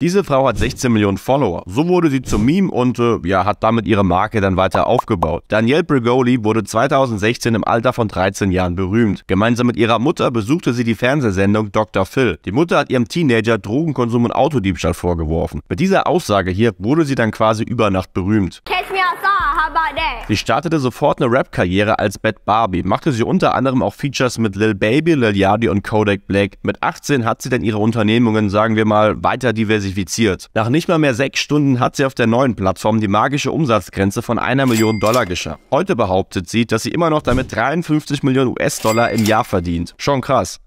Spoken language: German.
Diese Frau hat 16 Millionen Follower. So wurde sie zum Meme und äh, ja, hat damit ihre Marke dann weiter aufgebaut. Danielle Brigoli wurde 2016 im Alter von 13 Jahren berühmt. Gemeinsam mit ihrer Mutter besuchte sie die Fernsehsendung Dr. Phil. Die Mutter hat ihrem Teenager Drogenkonsum und Autodiebstahl vorgeworfen. Mit dieser Aussage hier wurde sie dann quasi über Nacht berühmt. Okay. Sie startete sofort eine Rap-Karriere als Bad Barbie, machte sie unter anderem auch Features mit Lil Baby, Lil Yachty und Kodak Black. Mit 18 hat sie dann ihre Unternehmungen, sagen wir mal, weiter diversifiziert. Nach nicht mal mehr sechs Stunden hat sie auf der neuen Plattform die magische Umsatzgrenze von einer Million Dollar geschafft. Heute behauptet sie, dass sie immer noch damit 53 Millionen US-Dollar im Jahr verdient. Schon krass.